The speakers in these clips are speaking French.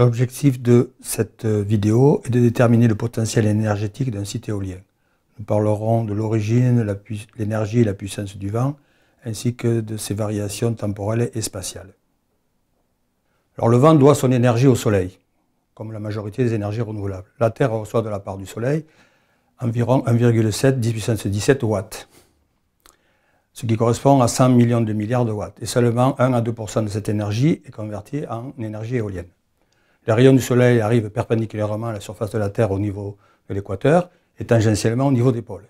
L'objectif de cette euh, vidéo est de déterminer le potentiel énergétique d'un site éolien. Nous parlerons de l'origine, l'énergie et la puissance du vent, ainsi que de ses variations temporelles et spatiales. Alors le vent doit son énergie au soleil, comme la majorité des énergies renouvelables. La Terre reçoit de la part du soleil environ 1,7-10 watts, ce qui correspond à 100 millions de milliards de watts. Et seulement 1 à 2 de cette énergie est convertie en énergie éolienne. Les rayons du Soleil arrivent perpendiculairement à la surface de la Terre au niveau de l'équateur et tangentiellement au niveau des pôles.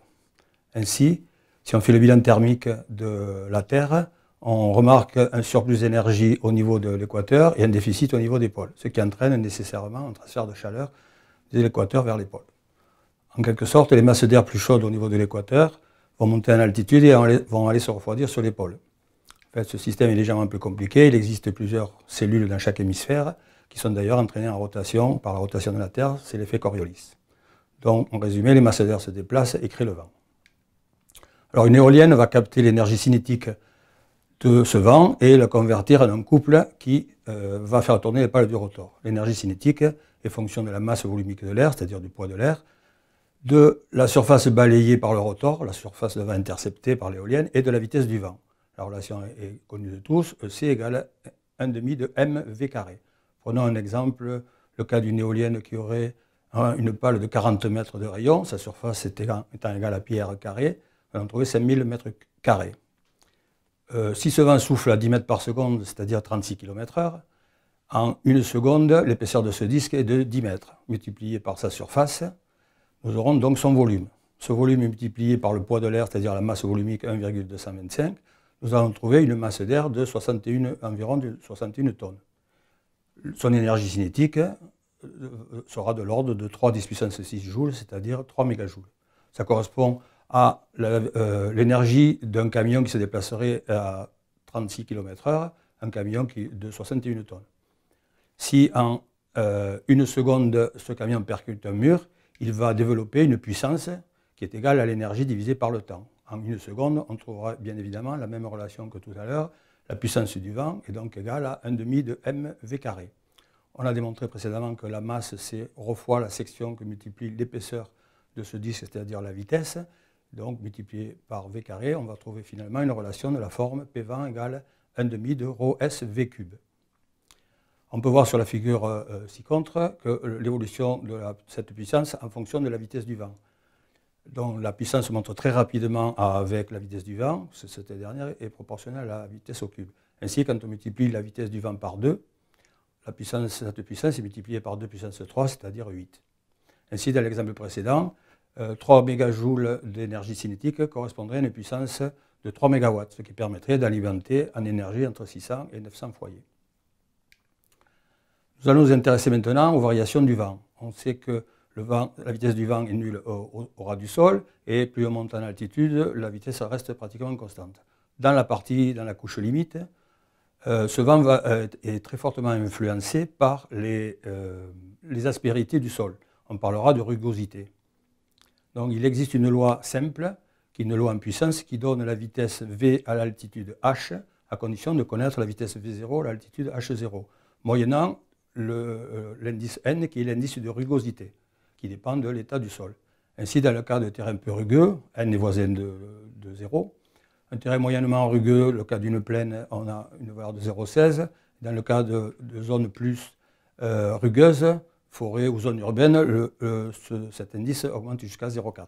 Ainsi, si on fait le bilan thermique de la Terre, on remarque un surplus d'énergie au niveau de l'équateur et un déficit au niveau des pôles, ce qui entraîne nécessairement un transfert de chaleur de l'équateur vers les pôles. En quelque sorte, les masses d'air plus chaudes au niveau de l'équateur vont monter en altitude et vont aller se refroidir sur les pôles. En fait, ce système est légèrement plus compliqué, il existe plusieurs cellules dans chaque hémisphère, qui sont d'ailleurs entraînés en rotation par la rotation de la Terre, c'est l'effet Coriolis. Donc, en résumé, les masses d'air se déplacent et créent le vent. Alors, une éolienne va capter l'énergie cinétique de ce vent et la convertir en un couple qui euh, va faire tourner les pales du rotor. L'énergie cinétique est fonction de la masse volumique de l'air, c'est-à-dire du poids de l'air, de la surface balayée par le rotor, la surface de vent interceptée par l'éolienne, et de la vitesse du vent. La relation est connue de tous, EC égale 1,5 de mv carré. Prenons un exemple, le cas d'une éolienne qui aurait une pale de 40 mètres de rayon, sa surface étant, égale à pierre carrée, on en trouver 5000 mètres carrés. Euh, si ce vent souffle à 10 mètres par seconde, c'est-à-dire 36 km heure, en une seconde, l'épaisseur de ce disque est de 10 mètres. Multiplié par sa surface, nous aurons donc son volume. Ce volume multiplié par le poids de l'air, c'est-à-dire la masse volumique 1,225, nous allons trouver une masse d'air de 61, environ de 61 tonnes son énergie cinétique euh, euh, sera de l'ordre de 3 10 puissance 6 joules, c'est-à-dire 3 mégajoules. Ça correspond à euh, l'énergie d'un camion qui se déplacerait à 36 km/h, un camion qui, de 61 tonnes. Si en une seconde ce camion percute un mur, il va développer une puissance qui est égale à l'énergie divisée par le temps. En une seconde, on trouvera bien évidemment la même relation que tout à l'heure, la puissance du vent est donc égale à 1,5 de mv carré. On a démontré précédemment que la masse, c'est fois la section que multiplie l'épaisseur de ce disque, c'est-à-dire la vitesse. Donc, multiplié par v carré, on va trouver finalement une relation de la forme P20 égale 1,5 de rho s v cube. On peut voir sur la figure euh, ci-contre que l'évolution de cette puissance en fonction de la vitesse du vent dont la puissance montre très rapidement avec la vitesse du vent, cette dernière est proportionnelle à la vitesse au cube. Ainsi, quand on multiplie la vitesse du vent par 2, la puissance, cette puissance est multipliée par 2 puissance 3, c'est-à-dire 8. Ainsi, dans l'exemple précédent, 3 euh, mégajoules d'énergie cinétique correspondraient à une puissance de 3 mégawatts, ce qui permettrait d'alimenter en énergie entre 600 et 900 foyers. Nous allons nous intéresser maintenant aux variations du vent. On sait que la vitesse du vent est nulle au, ras du sol, et plus on monte en altitude, la vitesse reste pratiquement constante. Dans la partie, dans la couche limite, euh, ce vent euh, est très fortement influencé par les, euh, les, aspérités du sol. On parlera de rugosité. Donc il existe une loi simple, qui est une loi en puissance, qui donne la vitesse V à l'altitude H, à condition de connaître la vitesse V0 à l'altitude H0, moyennant l'indice N, qui est l'indice de rugosité qui dépend de l'état du sol. Ainsi, dans le cas de terrain peu rugueux, n est voisin de, 0, un terrain moyennement rugueux, le cas d'une plaine, on a une valeur de 0,16. Dans le cas de, zones plus euh, rugueuses, forêt ou zones urbaines, cet indice augmente jusqu'à 0,4.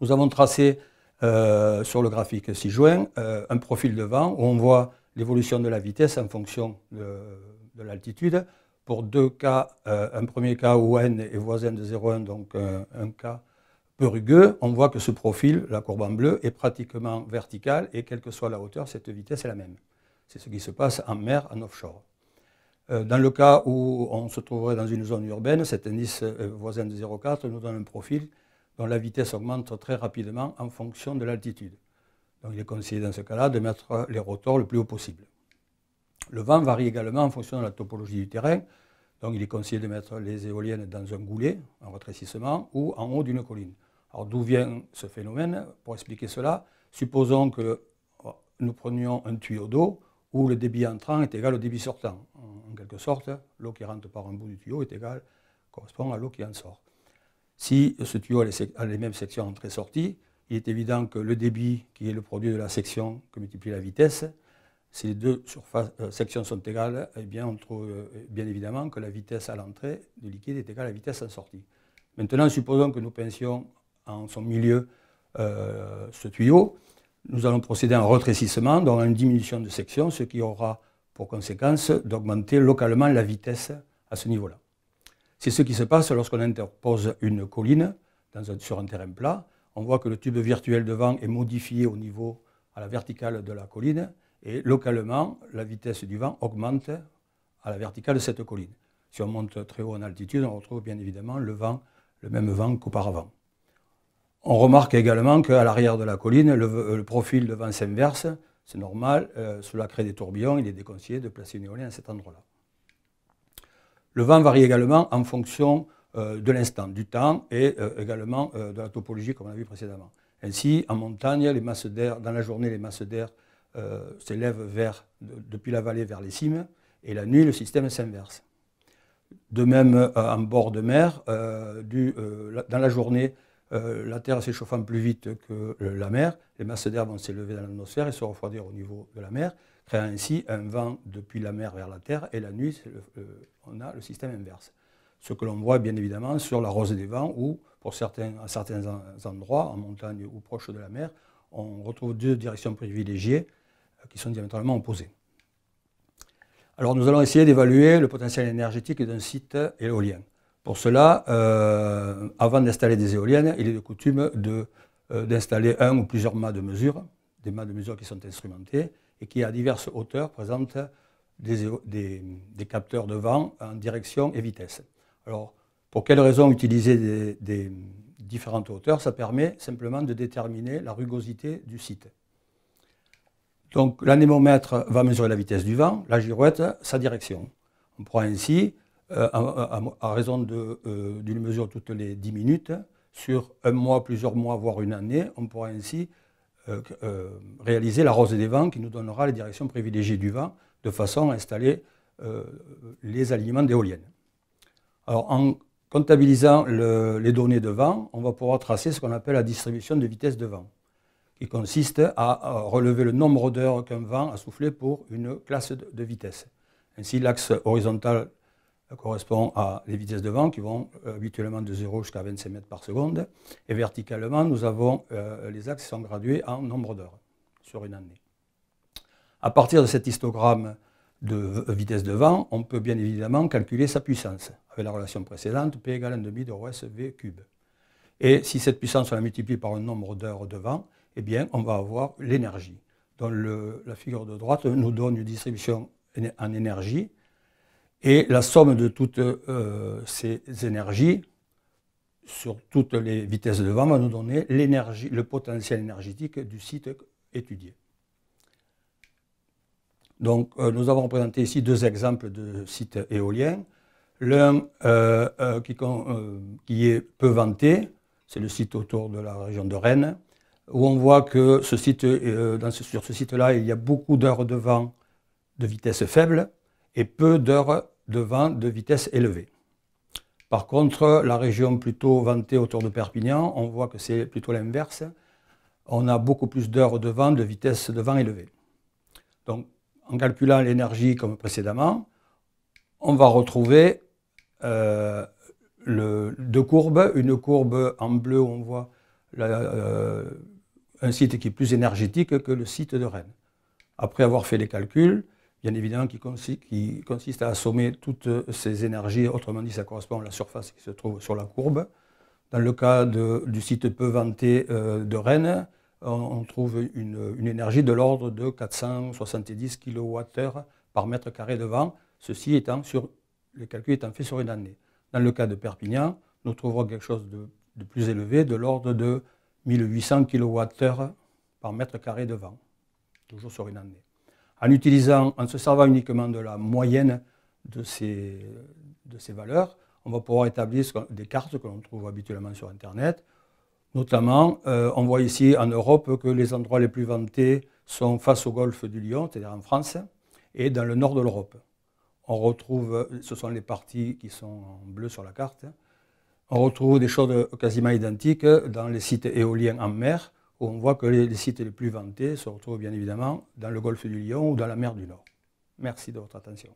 Nous avons tracé euh, sur le graphique 6 juin euh, un profil de vent où on voit l'évolution de la vitesse en fonction de l'altitude pour deux cas, euh, un premier cas où n est voisin de 0,1, donc euh, un, cas peu rugueux, on voit que ce profil, la courbe en bleu, est pratiquement verticale et quelle que soit la hauteur, cette vitesse est la même. C'est ce qui se passe en mer, en offshore. Euh, dans le cas où on se trouverait dans une zone urbaine, cet indice voisin de 0,4 nous donne un profil dont la vitesse augmente très rapidement en fonction de l'altitude. Donc il est conseillé dans ce cas-là de mettre les rotors le plus haut possible. Le vent varie également en fonction de la topologie du terrain. Donc il est conseillé de mettre les éoliennes dans un goulet, en rétrécissement, ou en haut d'une colline. Alors d'où vient ce phénomène Pour expliquer cela, supposons que oh, nous prenions un tuyau d'eau où le débit entrant est égal au débit sortant. En quelque sorte, l'eau qui rentre par un bout du tuyau est égale, correspond à l'eau qui en sort. Si ce tuyau a les, a les mêmes sections entrée-sortie, il est évident que le débit, qui est le produit de la section que multiplie la vitesse, si les deux surfaces, euh, sections sont égales, eh bien, on trouve euh, bien évidemment que la vitesse à l'entrée du liquide est égale à la vitesse à sortie. Maintenant, supposons que nous pensions en son milieu euh, ce tuyau. Nous allons procéder à un retrécissement, donc à une diminution de section, ce qui aura pour conséquence d'augmenter localement la vitesse à ce niveau-là. C'est ce qui se passe lorsqu'on interpose une colline dans sur un terrain plat. On voit que le tube virtuel devant est modifié au niveau à la verticale de la colline et localement, la vitesse du vent augmente à la verticale de cette colline. Si on monte très haut en altitude, on retrouve bien évidemment le vent, le même vent qu'auparavant. On remarque également qu'à l'arrière de la colline, le, euh, profil de vent s'inverse. C'est normal, euh, cela crée des tourbillons, il est déconseillé de placer une éolienne à cet endroit-là. Le vent varie également en fonction euh, de l'instant, du temps et également de la topologie comme on a vu précédemment. Ainsi, en montagne, les masses d'air, dans la journée, les masses d'air s'élèvent euh, s'élève depuis la vallée vers les cimes, et la nuit, le système s'inverse. De même, euh, en bord de mer, euh, dans la journée, la Terre s'échauffant plus vite que la mer, les masses d'air vont s'élever dans l'atmosphère et se refroidir au niveau de la mer, créant ainsi un vent depuis la mer vers la Terre, et la nuit, on a le système inverse. Ce que l'on voit bien évidemment sur la rose des vents, où, pour certains, à certains endroits, en montagne ou proche de la mer, on retrouve deux directions privilégiées, euh, qui sont diamétralement opposés. Alors nous allons essayer d'évaluer le potentiel énergétique d'un site éolien. Pour cela, euh, avant d'installer des éoliennes, il est de coutume euh, d'installer un ou plusieurs mâts de mesure, des mâts de mesure qui sont instrumentés et qui à diverses hauteurs présentent des, capteurs de vent en direction et vitesse. Alors pour quelles raisons utiliser des différentes hauteurs Ça permet simplement de déterminer la rugosité du site. Donc l'anémomètre va mesurer la vitesse du vent, la girouette sa direction. On pourra ainsi, à, euh, raison euh, d'une mesure toutes les 10 minutes, sur un mois, plusieurs mois, voire une année, on pourra ainsi euh, réaliser la rose des vents qui nous donnera les directions privilégiées du vent de façon à installer les alignements d'éoliennes. Alors en comptabilisant les données de vent, on va pouvoir tracer ce qu'on appelle la distribution de vitesse de vent. Il consiste à euh, relever le nombre d'heures qu'un vent a soufflé pour une classe de vitesse. Ainsi, l'axe horizontal euh, correspond à les vitesses de vent qui vont euh, habituellement de 0 jusqu'à 25 mètres par seconde. Et verticalement, nous avons les axes qui sont gradués en nombre d'heures sur une année. À partir de cet histogramme de vitesse de vent, on peut bien évidemment calculer sa puissance avec la relation précédente, P égale 1,5 de rho V cube. Et si cette puissance, on la multiplie par un nombre d'heures de vent, eh bien, on va avoir l'énergie. Donc la figure de droite nous donne une distribution en énergie, et la somme de toutes euh, ces énergies sur toutes les vitesses de vent va nous donner le potentiel énergétique du site étudié. Donc, euh, nous avons présenté ici deux exemples de sites éoliens. L'un euh, qui, qui, est peu vanté, c'est le site autour de la région de Rennes, où on voit que euh, sur ce site-là, il y a beaucoup d'heures de vent de vitesse faible et peu d'heures de vent de vitesse élevée. Par contre, la région plutôt ventée autour de Perpignan, on voit que c'est plutôt l'inverse. On a beaucoup plus d'heures de vent de vitesse de vent élevée. Donc, en calculant l'énergie comme précédemment, on va retrouver euh, deux courbes. Une courbe en bleu, on voit la, euh, un site qui est plus énergétique que le site de Rennes. Après avoir fait les calculs, bien évidemment, qui, consiste, qui consiste à assommer toutes ces énergies, autrement dit, ça correspond à la surface qui se trouve sur la courbe. Dans le cas du site peu vanté euh, de Rennes, on, trouve une, énergie de l'ordre de 470 kWh par mètre carré de vent, ceci étant sur, le calcul étant fait sur une année. Dans le cas de Perpignan, nous trouverons quelque chose de plus élevé, de l'ordre de 1800 kWh par mètre carré de vent, toujours sur une année. En, utilisant, en se servant uniquement de la moyenne de ces, de ces valeurs, on va pouvoir établir des cartes que l'on trouve habituellement sur Internet. Notamment, euh, on voit ici en Europe que les endroits les plus ventés sont face au golfe du Lyon, c'est-à-dire en France, et dans le nord de l'Europe. On retrouve, ce sont les parties qui sont en bleu sur la carte, on retrouve des choses quasiment identiques dans les sites éoliens en mer, où on voit que les, sites les plus vantés se retrouvent bien évidemment dans le golfe du Lion ou dans la mer du Nord. Merci de votre attention.